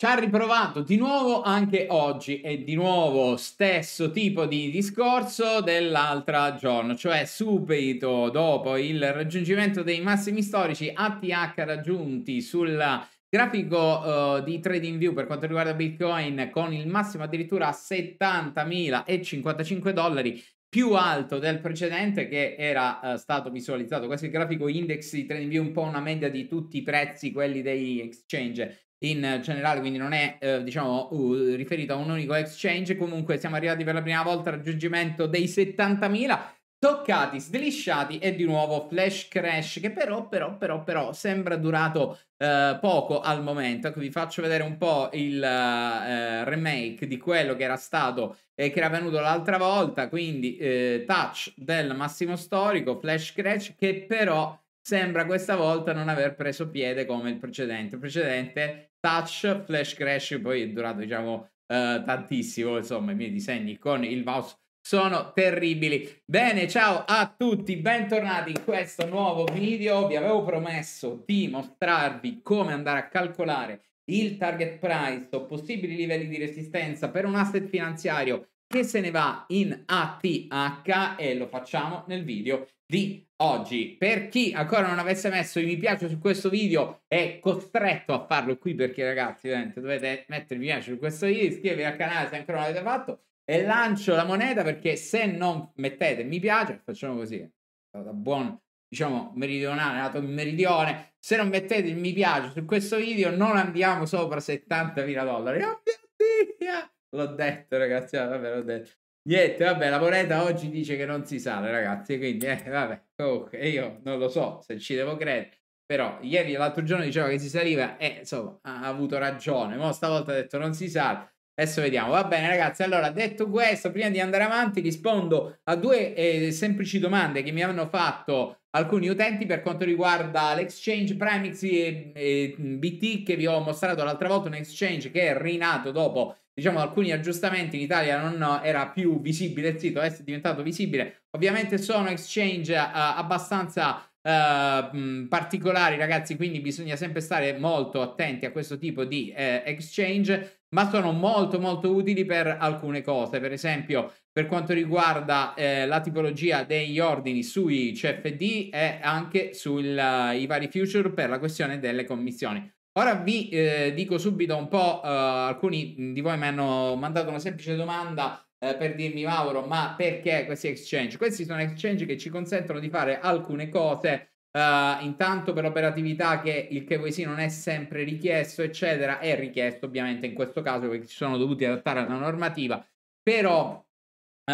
Ci ha riprovato di nuovo anche oggi e di nuovo stesso tipo di discorso dell'altra giorno, cioè subito dopo il raggiungimento dei massimi storici ATH raggiunti sul grafico uh, di trading view per quanto riguarda Bitcoin con il massimo addirittura a 70.055 dollari più alto del precedente che era uh, stato visualizzato. Questo è il grafico index di TradingView, un po' una media di tutti i prezzi, quelli degli exchange in generale, quindi non è eh, diciamo uh, riferito a un unico exchange. Comunque siamo arrivati per la prima volta al raggiungimento dei 70.000 toccati, slisciati e di nuovo flash crash che però però però però sembra durato eh, poco al momento. Ecco, vi faccio vedere un po' il eh, remake di quello che era stato eh, che era venuto l'altra volta, quindi eh, touch del massimo storico, flash crash che però sembra questa volta non aver preso piede come il precedente. Il precedente touch, flash crash, poi è durato diciamo eh, tantissimo, insomma i miei disegni con il mouse sono terribili. Bene, ciao a tutti, bentornati in questo nuovo video. Vi avevo promesso di mostrarvi come andare a calcolare il target price o possibili livelli di resistenza per un asset finanziario che se ne va in ATH e lo facciamo nel video di oggi. Per chi ancora non avesse messo i mi piace su questo video, è costretto a farlo qui perché ragazzi, dovete mettere mi piace su questo video, iscrivervi al canale se ancora non l'avete fatto e lancio la moneta perché se non mettete mi piace, facciamo così, da buon diciamo meridionale, nato in meridione, se non mettete il mi piace su questo video non andiamo sopra 70.000 dollari. Oh mio Dio! L'ho detto ragazzi, ah, vabbè, l'ho detto. Niente, vabbè, la moneta oggi dice che non si sale, ragazzi, quindi, eh, vabbè, comunque, io non lo so se ci devo credere, però ieri, l'altro giorno diceva che si saliva e, eh, insomma, ha avuto ragione, ma stavolta ha detto non si sale, adesso vediamo, va bene ragazzi, allora, detto questo, prima di andare avanti rispondo a due eh, semplici domande che mi hanno fatto alcuni utenti per quanto riguarda l'exchange Primixy e, e, mm, BT che vi ho mostrato l'altra volta, un exchange che è rinato dopo diciamo alcuni aggiustamenti in Italia non era più visibile il sito, adesso è diventato visibile. Ovviamente sono exchange uh, abbastanza Uh, eh, mh, mm, particolari, ragazzi. Quindi bisogna sempre stare molto attenti a questo tipo di eh, exchange ma sono molto molto utili per alcune cose, per esempio per quanto riguarda eh, la tipologia degli ordini sui CFD e anche sui eh, vari future per la questione delle commissioni. Ora vi eh, dico subito un po', eh, alcuni di voi mi hanno mandato una semplice domanda eh, per dirmi Mauro, ma perché questi exchange? Questi sono exchange che ci consentono di fare alcune cose Uh, intanto per l'operatività che il KYC non è sempre richiesto, eccetera, è richiesto ovviamente in questo caso perché ci sono dovuti adattare alla normativa, però uh,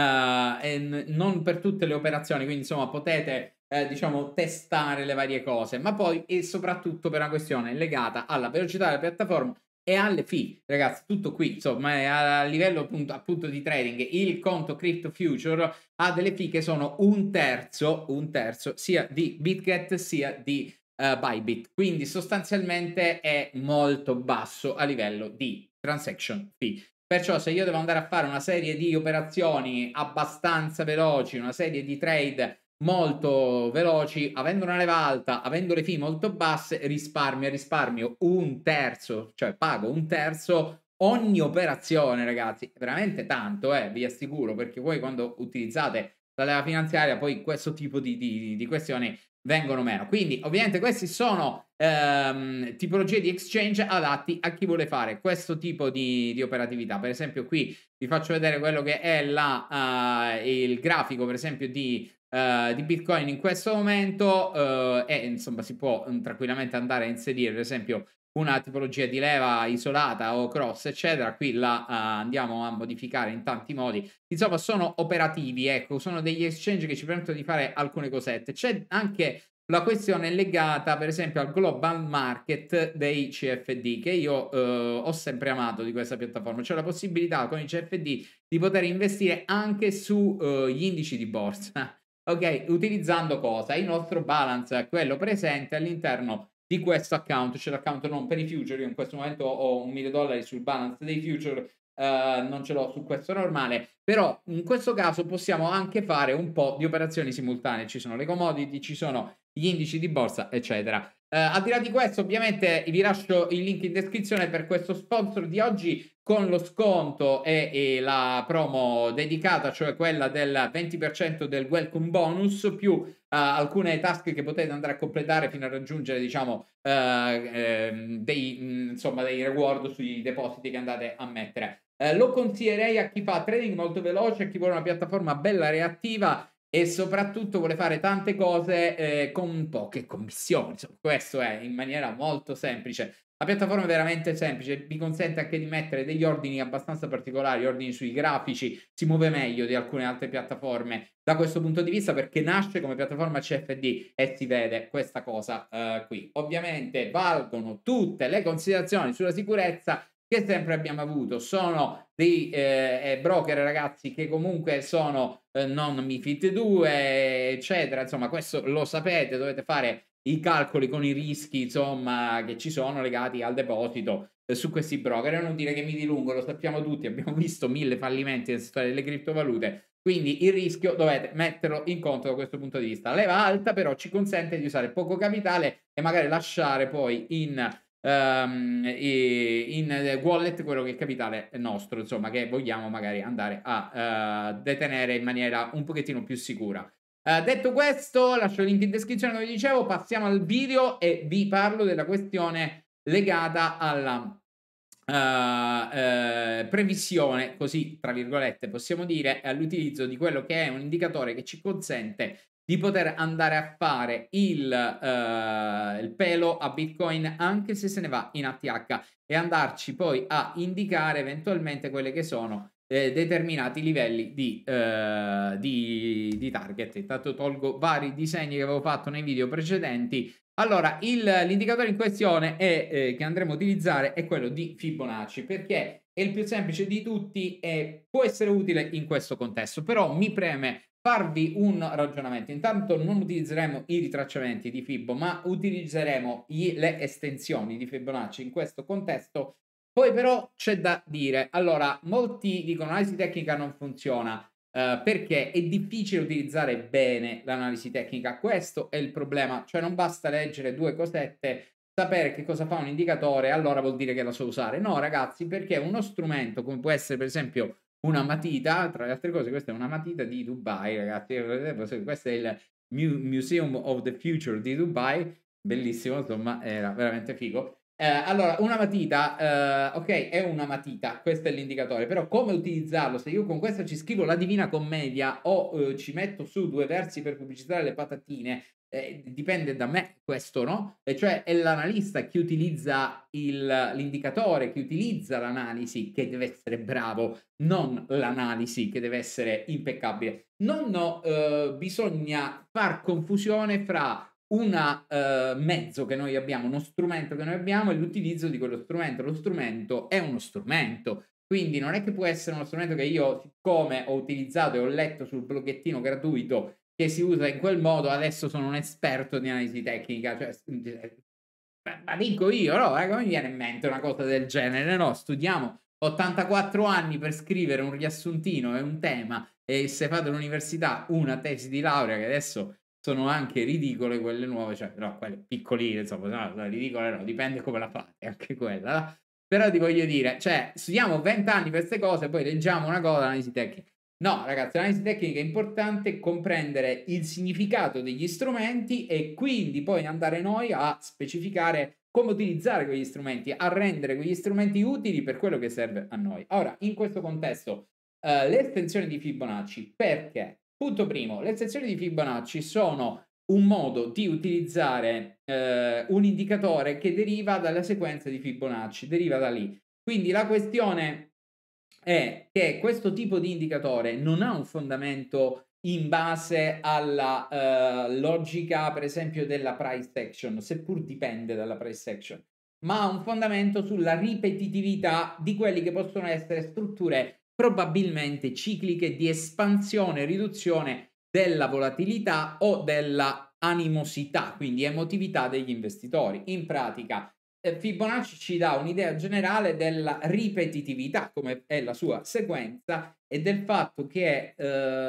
non per tutte le operazioni, quindi insomma potete eh, diciamo testare le varie cose, ma poi e soprattutto per una questione legata alla velocità della piattaforma e alle fee, ragazzi, tutto qui, insomma, eh, a livello appunto, appunto, di trading, il conto Crypto Future ha delle fee che sono un terzo, un terzo sia di BitGet sia di uh, Bybit, quindi sostanzialmente è molto basso a livello di transaction fee. Perciò se io devo andare a fare una serie di operazioni abbastanza veloci, una serie di trade molto veloci, avendo una leva alta, avendo le fee molto basse, risparmio, risparmio un terzo, cioè pago un terzo ogni operazione, ragazzi, veramente tanto, eh, vi assicuro, perché voi quando utilizzate la leva finanziaria, poi questo tipo di, di, di questioni vengono meno. Quindi, ovviamente, questi sono ehm, tipologie di exchange adatti a chi vuole fare questo tipo di, di operatività. Per esempio, qui vi faccio vedere quello che è la, uh, il grafico, per esempio, di eh, di Bitcoin in questo momento uh, e insomma si può um, tranquillamente andare a inserire ad esempio una tipologia di leva isolata o cross eccetera qui la uh, andiamo a modificare in tanti modi insomma sono operativi ecco sono degli exchange che ci permettono di fare alcune cosette c'è anche la questione legata per esempio al global market dei CFD che io eh, ho sempre amato di questa piattaforma, cioè la possibilità con i CFD di poter investire anche sugli eh, indici di borsa ok? Utilizzando cosa? Il nostro balance, è quello presente all'interno di questo account, c'è cioè l'account non per i future, io in questo momento ho un mille dollari sul balance dei future, Uh, non ce l'ho su questo normale, però in questo caso possiamo anche fare un po' di operazioni simultanee, ci sono le commodity, ci sono gli indici di borsa, eccetera. Eh, al di là di questo, ovviamente vi lascio il link in descrizione per questo sponsor di oggi con lo sconto e, e la promo dedicata, cioè quella del 20% del welcome bonus più Uh, alcune task che potete andare a completare fino a raggiungere, diciamo, uh, ehm, dei, mm, insomma, dei reward sui depositi che andate a mettere. Uh, lo consiglierei a chi fa trading molto veloce, a chi vuole una piattaforma bella reattiva e soprattutto vuole fare tante cose eh, con poche commissioni. Insomma, questo è in maniera molto semplice. La piattaforma è veramente semplice, vi consente anche di mettere degli ordini abbastanza particolari, ordini sui grafici, si muove meglio di alcune altre piattaforme da questo punto di vista perché nasce come piattaforma CFD e si vede questa cosa eh, qui. Ovviamente valgono tutte le considerazioni sulla sicurezza che sempre abbiamo avuto, sono dei eh, eh, broker ragazzi che comunque sono eh, non MIFID 2 eccetera insomma questo lo sapete dovete fare i calcoli con i rischi insomma che ci sono legati al deposito eh, su questi broker e non dire che mi dilungo lo sappiamo tutti abbiamo visto mille fallimenti nel storia delle criptovalute quindi il rischio dovete metterlo in conto da questo punto di vista leva alta però ci consente di usare poco capitale e magari lasciare poi in Um, in eh, wallet quello che è il capitale nostro, insomma, che vogliamo magari andare a uh, detenere in maniera un pochettino più sicura. Uh, detto questo, lascio il link in descrizione come dicevo, passiamo al video e vi parlo della questione legata alla uh, previsione, così tra virgolette possiamo dire, all'utilizzo di quello che è un indicatore che ci consente di poter andare a fare il, uh, il, pelo a Bitcoin anche se se ne va in ATH e andarci poi a indicare eventualmente quelli che sono eh, determinati livelli di, uh, di, di target. Intanto tolgo vari disegni che avevo fatto nei video precedenti. Allora, il, l'indicatore in questione è, eh, che andremo a utilizzare è quello di Fibonacci perché è il più semplice di tutti e può essere utile in questo contesto. Però mi preme farvi un ragionamento. Intanto non utilizzeremo i ritracciamenti di Fibbo, ma utilizzeremo i, le estensioni di Fibonacci in questo contesto. Poi però c'è da dire, allora, molti dicono l'analisi tecnica non funziona eh, perché è difficile utilizzare bene l'analisi tecnica. Questo è il problema, cioè non basta leggere due cosette, sapere che cosa fa un indicatore, allora vuol dire che la so usare. No, ragazzi, perché uno strumento come può essere per esempio una matita, tra le altre cose, questa è una matita di Dubai, ragazzi. Questo è il Museum of the Future di Dubai, bellissimo, insomma, era veramente figo. Eh, allora, una matita, eh, ok, è una matita, questo è l'indicatore, però come utilizzarlo? Se io con questa ci scrivo la Divina Commedia o eh, ci metto su due versi per pubblicizzare le patatine eh, dipende da me questo, no? E cioè è l'analista che utilizza il, l'indicatore, che utilizza l'analisi, che deve essere bravo, non l'analisi che deve essere impeccabile. Non no, eh, bisogna far confusione fra un eh, mezzo che noi abbiamo, uno strumento che noi abbiamo e l'utilizzo di quello strumento. Lo strumento è uno strumento, quindi non è che può essere uno strumento che io, siccome ho utilizzato e ho letto sul bloggettino gratuito che si usa in quel modo, adesso sono un esperto di analisi tecnica, cioè, eh, ma dico io, no? Eh, come mi viene in mente una cosa del genere? No, studiamo 84 anni per scrivere un riassuntino e un tema e se fate all'università una tesi di laurea che adesso sono anche ridicole quelle nuove, cioè no, quelle piccoline, insomma, no, ridicole no, dipende come la fate, anche quella. Però ti voglio dire, cioè, studiamo 20 anni per queste cose, poi leggiamo una cosa, analisi tecnica. No, ragazzi, l'analisi tecnica è importante comprendere il significato degli strumenti e quindi poi andare noi a specificare come utilizzare quegli strumenti, a rendere quegli strumenti utili per quello che serve a noi. Ora, in questo contesto, eh, le di Fibonacci, perché? Punto primo, le estensioni di Fibonacci sono un modo di utilizzare eh, un indicatore che deriva dalla sequenza di Fibonacci, deriva da lì. Quindi la questione è che questo tipo di indicatore non ha un fondamento in base alla eh, logica, per esempio, della price action, seppur dipende dalla price action, ma ha un fondamento sulla ripetitività di quelli che possono essere strutture probabilmente cicliche di espansione e riduzione della volatilità o della animosità, quindi emotività degli investitori. In pratica, eh, Fibonacci ci dà un'idea generale della ripetitività, come è la sua sequenza, e del fatto che eh,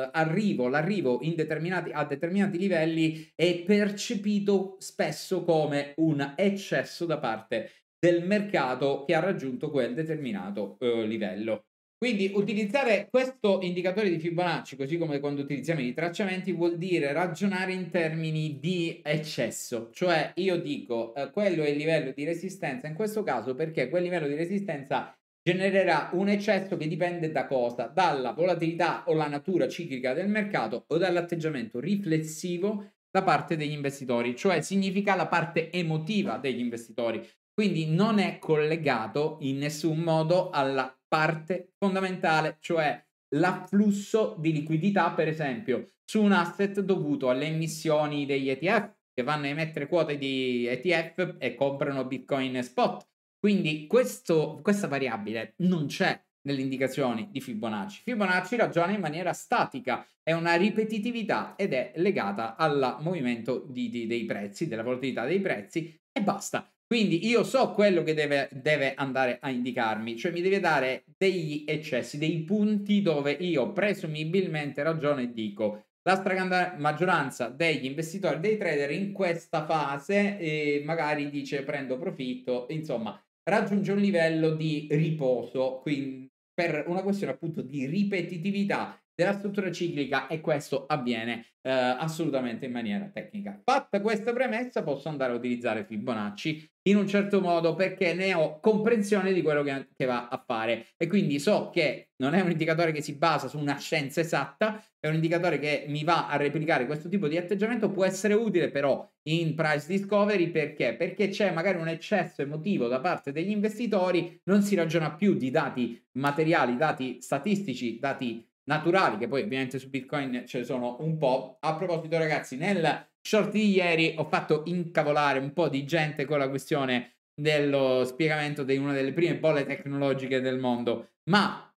arrivo, l'arrivo determinati, a determinati livelli è percepito spesso come un eccesso da parte del mercato che ha raggiunto quel determinato eh, livello. Quindi utilizzare questo indicatore di Fibonacci, così come quando utilizziamo i tracciamenti, vuol dire ragionare in termini di eccesso. Cioè io dico eh, quello è il livello di resistenza, in questo caso perché quel livello di resistenza genererà un eccesso che dipende da cosa? Dalla volatilità o la natura ciclica del mercato o dall'atteggiamento riflessivo da parte degli investitori, cioè significa la parte emotiva degli investitori. Quindi non è collegato in nessun modo alla parte fondamentale, cioè l'afflusso di liquidità, per esempio, su un asset dovuto alle emissioni degli ETF che vanno a emettere quote di ETF e comprano Bitcoin spot. Quindi questo, questa variabile non c'è nelle indicazioni di Fibonacci. Fibonacci ragiona in maniera statica, è una ripetitività ed è legata al movimento di, di, dei prezzi, della volatilità dei prezzi e basta. Quindi io so quello che deve, deve, andare a indicarmi, cioè mi deve dare degli eccessi, dei punti dove io presumibilmente ragiono e dico la stragrande maggioranza degli investitori, dei trader in questa fase eh, magari dice prendo profitto, insomma raggiunge un livello di riposo, quindi per una questione appunto di ripetitività della struttura ciclica e questo avviene eh, assolutamente in maniera tecnica. Fatta questa premessa posso andare a utilizzare Fibonacci in un certo modo perché ne ho comprensione di quello che, che va a fare e quindi so che non è un indicatore che si basa su una scienza esatta, è un indicatore che mi va a replicare questo tipo di atteggiamento, può essere utile però in price discovery perché? Perché c'è magari un eccesso emotivo da parte degli investitori, non si ragiona più di dati materiali, dati statistici, dati naturali, che poi ovviamente su Bitcoin ce ne sono un po'. A proposito ragazzi, nel short di ieri ho fatto incavolare un po' di gente con la questione dello spiegamento di una delle prime bolle tecnologiche del mondo, ma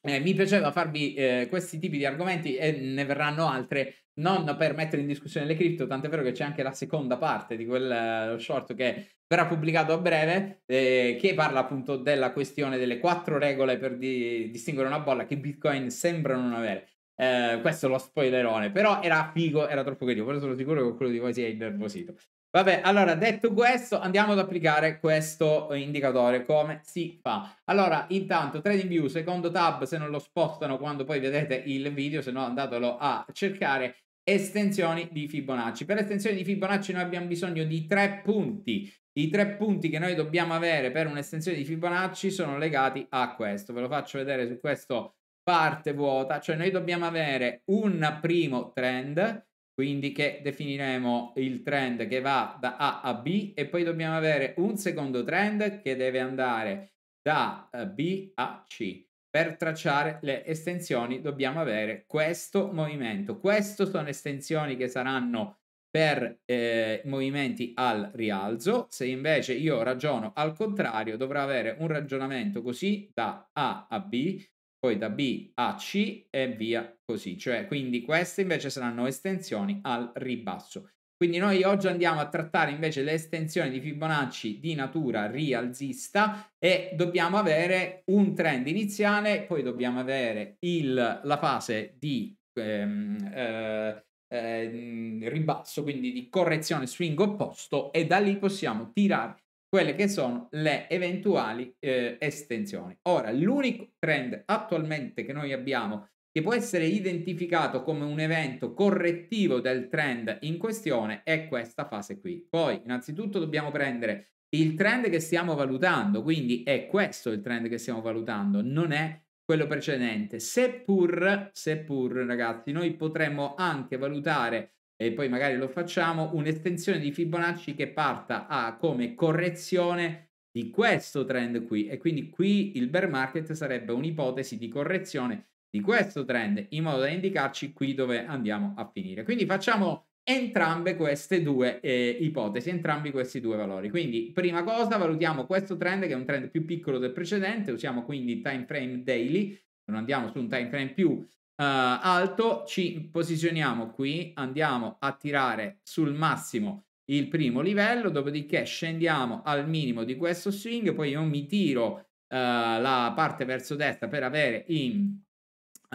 eh, mi piaceva farvi eh, questi tipi di argomenti e ne verranno altre non per mettere in discussione le cripto, tant'è vero che c'è anche la seconda parte di quel eh, short che verrà pubblicato a breve, eh, che parla appunto della questione delle quattro regole per di- distinguere una bolla che Bitcoin sembra non avere. Eh, questo è lo spoilerone, però era figo, era troppo carino, però sono sicuro che quello di voi si è innervosito. Vabbè, allora, detto questo, andiamo ad applicare questo indicatore. Come si fa? Allora, intanto, TradingView, secondo tab, se non lo spostano quando poi vedete il video, se no andatelo a cercare estensioni di Fibonacci. Per estensioni di Fibonacci noi abbiamo bisogno di tre punti. I tre punti che noi dobbiamo avere per un'estensione di Fibonacci sono legati a questo. Ve lo faccio vedere su questa parte vuota, cioè noi dobbiamo avere un primo trend, quindi che definiremo il trend che va da A a B e poi dobbiamo avere un secondo trend che deve andare da eh, B a C per tracciare le estensioni dobbiamo avere questo movimento. Queste sono estensioni che saranno per eh, movimenti al rialzo. Se invece io ragiono al contrario, dovrò avere un ragionamento così da A a B, poi da B a C e via così. Cioè, quindi queste invece saranno estensioni al ribasso. Quindi noi oggi andiamo a trattare invece le estensioni di Fibonacci di natura rialzista e dobbiamo avere un trend iniziale, poi dobbiamo avere il, la fase di ehm, eh, eh, ribasso, quindi di correzione swing opposto e da lì possiamo tirare quelle che sono le eventuali eh, estensioni. Ora, l'unico trend attualmente che noi abbiamo che può essere identificato come un evento correttivo del trend in questione è questa fase qui. Poi, innanzitutto dobbiamo prendere il trend che stiamo valutando, quindi è questo il trend che stiamo valutando, non è quello precedente. Seppur, seppur ragazzi, noi potremmo anche valutare e poi magari lo facciamo un'estensione di Fibonacci che parta a come correzione di questo trend qui e quindi qui il bear market sarebbe un'ipotesi di correzione di questo trend in modo da indicarci qui dove andiamo a finire. Quindi facciamo entrambe queste due eh, ipotesi, entrambi questi due valori. Quindi prima cosa valutiamo questo trend che è un trend più piccolo del precedente, usiamo quindi time frame daily, non andiamo su un time frame più uh, alto, ci posizioniamo qui, andiamo a tirare sul massimo il primo livello, dopodiché scendiamo al minimo di questo swing, poi io mi tiro uh, la parte verso destra per avere in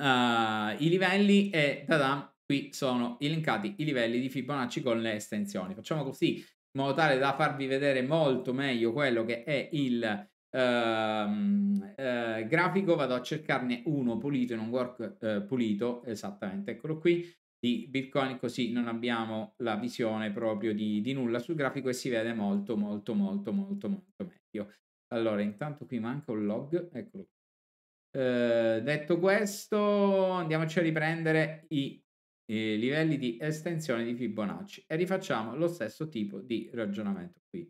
uh, i livelli e tada, qui sono elencati i livelli di Fibonacci con le estensioni. Facciamo così in modo tale da farvi vedere molto meglio quello che è il uh, uh, grafico. Vado a cercarne uno pulito in un work eh, pulito, esattamente, eccolo qui di Bitcoin, così non abbiamo la visione proprio di, di, nulla sul grafico e si vede molto, molto, molto, molto, molto meglio. Allora, intanto qui manca un log, eccolo qui. Ehm, detto questo, andiamoci a riprendere i, i livelli di estensione di Fibonacci e rifacciamo lo stesso tipo di ragionamento qui.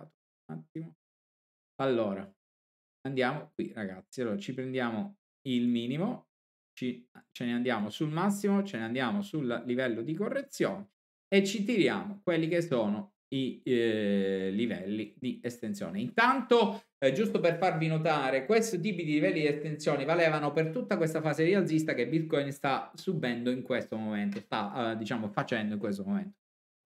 Un attimo. Allora, andiamo qui ragazzi. Allora, ci prendiamo il minimo, ci, ce ne andiamo sul massimo, ce ne andiamo sul livello di correzione e ci tiriamo quelli che sono i eh, livelli di estensione. Intanto, eh, giusto per farvi notare, questi tipi di livelli di estensione valevano per tutta questa fase rialzista che Bitcoin sta subendo in questo momento, sta eh, diciamo facendo in questo momento.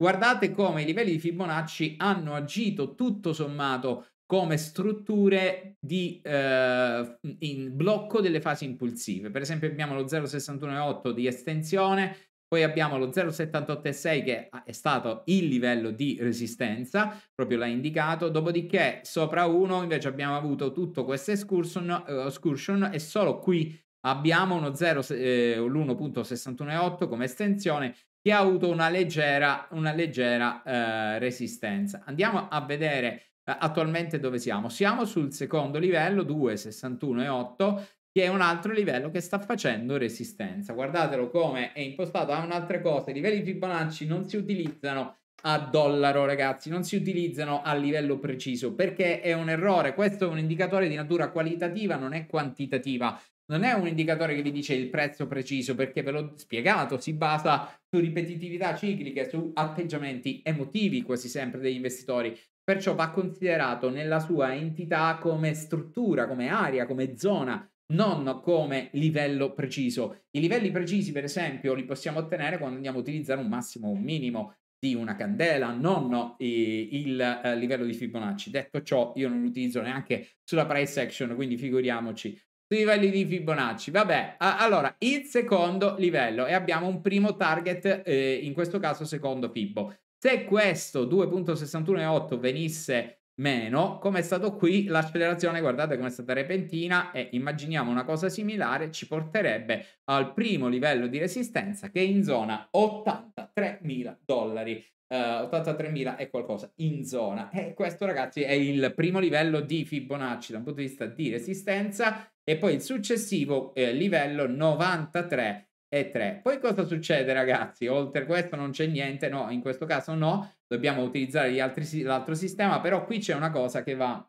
Guardate come i livelli di Fibonacci hanno agito tutto sommato come strutture di eh, in blocco delle fasi impulsive. Per esempio abbiamo lo 0,618 di estensione, poi abbiamo lo 0,786 che è stato il livello di resistenza, proprio l'ha indicato, dopodiché sopra 1 invece abbiamo avuto tutto questo excursion, uh, eh, excursion e solo qui abbiamo uno 0, eh, l'1.618 come estensione che ha avuto una leggera, una leggera eh, resistenza. Andiamo a vedere eh, attualmente dove siamo. Siamo sul secondo livello 2,61,8 che è un altro livello che sta facendo resistenza. Guardatelo come è impostato a un'altra cosa. I livelli Fibonacci non si utilizzano a dollaro, ragazzi, non si utilizzano a livello preciso perché è un errore. Questo è un indicatore di natura qualitativa, non è quantitativa. Non è un indicatore che vi dice il prezzo preciso perché ve l'ho spiegato, si basa su ripetitività cicliche, su atteggiamenti emotivi quasi sempre degli investitori. Perciò va considerato nella sua entità come struttura, come area, come zona non come livello preciso. I livelli precisi, per esempio, li possiamo ottenere quando andiamo a utilizzare un massimo o un minimo di una candela, non il eh, livello di Fibonacci. Detto ciò, io non lo utilizzo neanche sulla price action, quindi figuriamoci sui livelli di Fibonacci. Vabbè, allora, il secondo livello e abbiamo un primo target, eh, in questo caso secondo Fibo. Se questo 2.618 venisse meno, come è stato qui, l'accelerazione, guardate come è stata repentina e immaginiamo una cosa similare, ci porterebbe al primo livello di resistenza che è in zona 83.000 dollari. Uh, eh, 83.000 e qualcosa in zona e questo ragazzi è il primo livello di Fibonacci da un punto di vista di resistenza e poi il successivo eh, livello 93 e 3. Poi cosa succede ragazzi? Oltre questo non c'è niente, no, in questo caso no, dobbiamo utilizzare altri, l'altro sistema, però qui c'è una cosa che va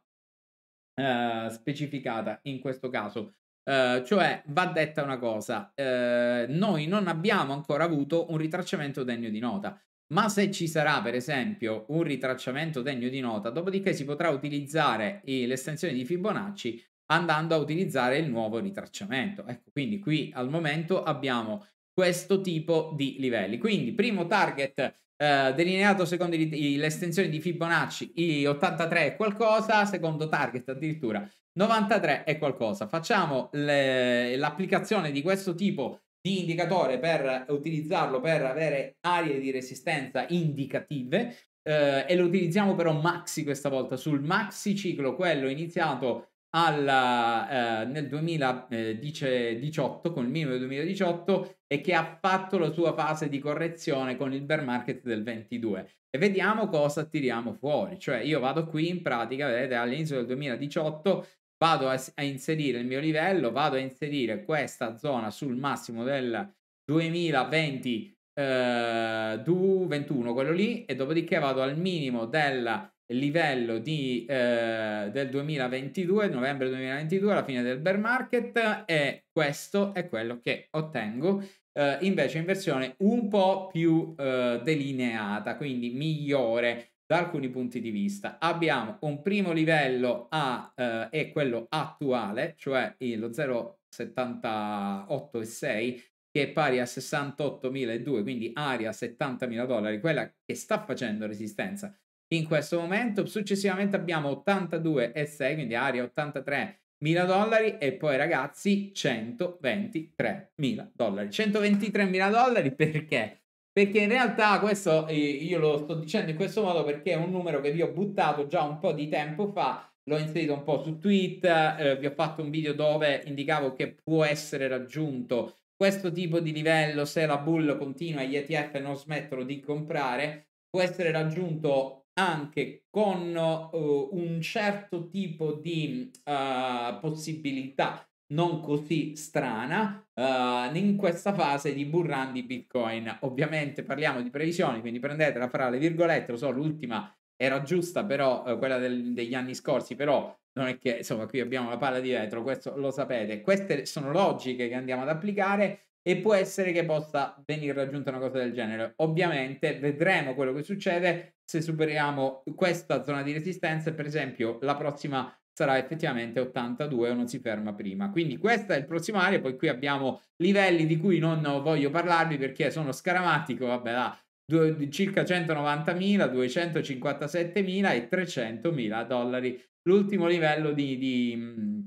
eh, specificata in questo caso. Eh, cioè va detta una cosa, eh, noi non abbiamo ancora avuto un ritracciamento degno di nota, ma se ci sarà per esempio un ritracciamento degno di nota, dopodiché si potrà utilizzare l'estensione di Fibonacci andando a utilizzare il nuovo ritracciamento. Ecco, quindi qui al momento abbiamo questo tipo di livelli. Quindi primo target eh, delineato secondo l'estensione di Fibonacci, i 83 e qualcosa, secondo target addirittura 93 e qualcosa. Facciamo l'applicazione di questo tipo di indicatore per utilizzarlo per avere aree di resistenza indicative eh, e lo utilizziamo però maxi questa volta sul maxi ciclo, quello iniziato alla, eh, nel 2018, con il minimo del 2018, e che ha fatto la sua fase di correzione con il bear market del 22. E vediamo cosa tiriamo fuori. Cioè io vado qui in pratica, vedete, all'inizio del 2018 vado a, a inserire il mio livello, vado a inserire questa zona sul massimo del 2020 eh, 21, quello lì, e dopodiché vado al minimo del livello di, eh, del 2022, novembre 2022, alla fine del bear market e questo è quello che ottengo eh, invece in versione un po' più eh, delineata, quindi migliore da alcuni punti di vista. Abbiamo un primo livello A è eh, quello attuale, cioè lo 0,786 che è pari a 68.002, quindi aria 70.000 dollari, quella che sta facendo resistenza in questo momento. Successivamente abbiamo 82,6, quindi aria 83 mila dollari e poi ragazzi 123 mila dollari 123 mila dollari perché perché in realtà questo eh, io lo sto dicendo in questo modo perché è un numero che vi ho buttato già un po' di tempo fa l'ho inserito un po' su Twitter, eh, vi ho fatto un video dove indicavo che può essere raggiunto questo tipo di livello se la bull continua e gli ETF non smettono di comprare può essere raggiunto anche con uh, un certo tipo di uh, possibilità non così strana uh, in questa fase di bull run di Bitcoin. Ovviamente parliamo di previsioni, quindi prendetela fra le virgolette, lo so, l'ultima era giusta, però uhm, quella del, degli anni scorsi, però non è che insomma qui abbiamo la palla di vetro, questo lo sapete. Queste sono logiche che andiamo ad applicare e può essere che possa venire raggiunta una cosa del genere. Ovviamente vedremo quello che succede se superiamo questa zona di resistenza e per esempio la prossima sarà effettivamente 82 o non si ferma prima. Quindi questa è il prossimo area, poi qui abbiamo livelli di cui non voglio parlarvi perché sono scaramattico, vabbè là, circa 190.000, 257.000 e 300.000 dollari. L'ultimo livello di, di mm,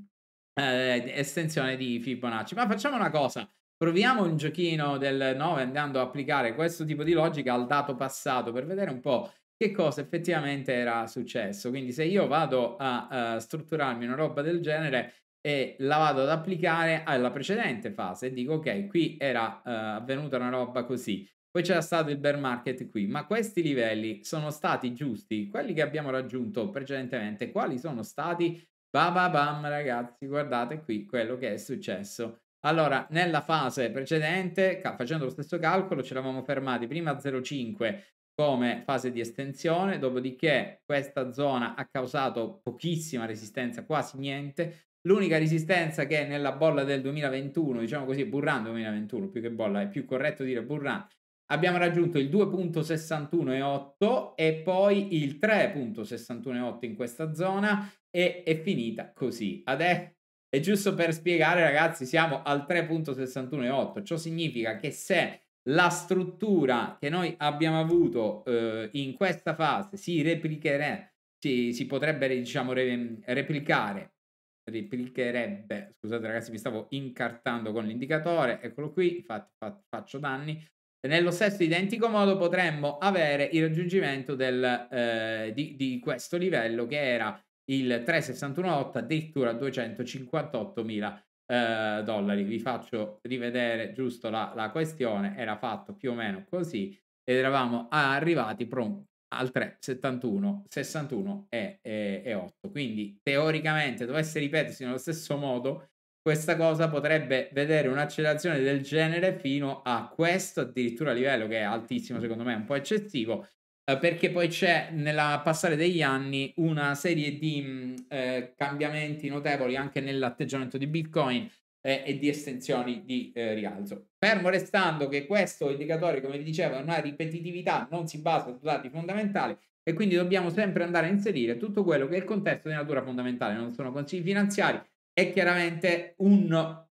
eh, estensione di Fibonacci. Ma facciamo una cosa, Proviamo un giochino del 9 andando a applicare questo tipo di logica al dato passato per vedere un po' che cosa effettivamente era successo. Quindi se io vado a uh, strutturarmi una roba del genere e la vado ad applicare alla precedente fase dico ok, qui era uh, avvenuta una roba così. Poi c'era stato il bear market qui, ma questi livelli sono stati giusti? Quelli che abbiamo raggiunto precedentemente, quali sono stati? Ba ba bam ragazzi, guardate qui quello che è successo allora, nella fase precedente, facendo lo stesso calcolo, ci eravamo fermati prima a 0,5 come fase di estensione, dopodiché questa zona ha causato pochissima resistenza, quasi niente. L'unica resistenza che nella bolla del 2021, diciamo così, Burran 2021, più che bolla, è più corretto dire Burran, abbiamo raggiunto il 2.61,8 e poi il 3.61,8 in questa zona e è finita così. Adesso e giusto per spiegare, ragazzi, siamo al 3.61,8. Ciò significa che se la struttura che noi abbiamo avuto eh, in questa fase si replicherà, si, si potrebbe, diciamo, re, replicare, replicherebbe, scusate ragazzi, mi stavo incartando con l'indicatore, eccolo qui, infatti faccio danni, nello stesso identico modo potremmo avere il raggiungimento del, eh, di, di, questo livello che era il 361-8 addirittura 258 mila eh, dollari. Vi faccio rivedere giusto la, la, questione, era fatto più o meno così ed eravamo arrivati pronti al 3,71, 61 e, e, e 8. Quindi teoricamente dovesse ripetersi nello stesso modo, questa cosa potrebbe vedere un'accelerazione del genere fino a questo addirittura livello che è altissimo secondo me, un po' eccessivo, eh, perché poi c'è nella passare degli anni una serie di eh, cambiamenti notevoli anche nell'atteggiamento di Bitcoin eh, e di estensioni di eh, rialzo. Fermo restando che questo indicatore, come vi dicevo, è una ripetitività, non si basa su dati fondamentali e quindi dobbiamo sempre andare a inserire tutto quello che è il contesto di natura fondamentale, non sono consigli finanziari, è chiaramente un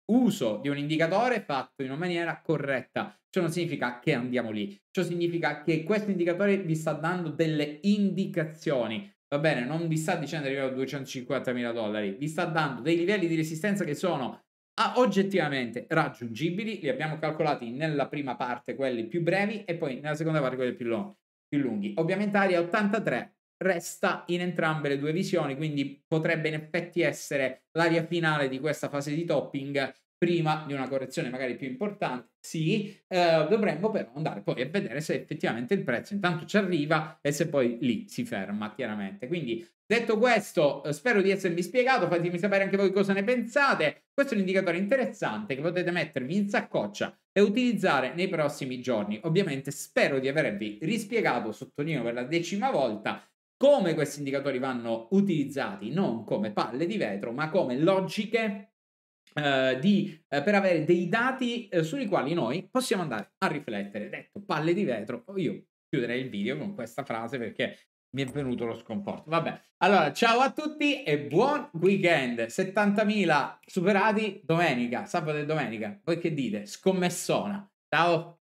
uso di un indicatore fatto in una maniera corretta. Ciò non significa che andiamo lì, ciò significa che questo indicatore vi sta dando delle indicazioni. Va bene, non vi sta dicendo arriviamo a 250 mila dollari, vi sta dando dei livelli di resistenza che sono ah, oggettivamente raggiungibili, li abbiamo calcolati nella prima parte quelli più brevi e poi nella seconda parte quelli più, long, più lunghi. Ovviamente area 83 resta in entrambe le due visioni, quindi potrebbe in effetti essere l'aria finale di questa fase di topping prima di una correzione magari più importante. Sì, eh, dovremmo però andare poi a vedere se effettivamente il prezzo intanto ci arriva e se poi lì si ferma chiaramente. Quindi Detto questo, eh, spero di esservi spiegato, fatemi sapere anche voi cosa ne pensate. Questo è un indicatore interessante che potete mettervi in saccoccia e utilizzare nei prossimi giorni. Ovviamente spero di avervi rispiegato, sottolineo per la decima volta, come questi indicatori vanno utilizzati non come palle di vetro, ma come logiche eh, di, eh, per avere dei dati eh, sui quali noi possiamo andare a riflettere. Detto palle di vetro, io chiuderei il video con questa frase perché mi è venuto lo sconforto. Vabbè, allora ciao a tutti e buon weekend. 70.000 superati domenica, sabato e domenica. Voi che dite? Scommessona. Ciao.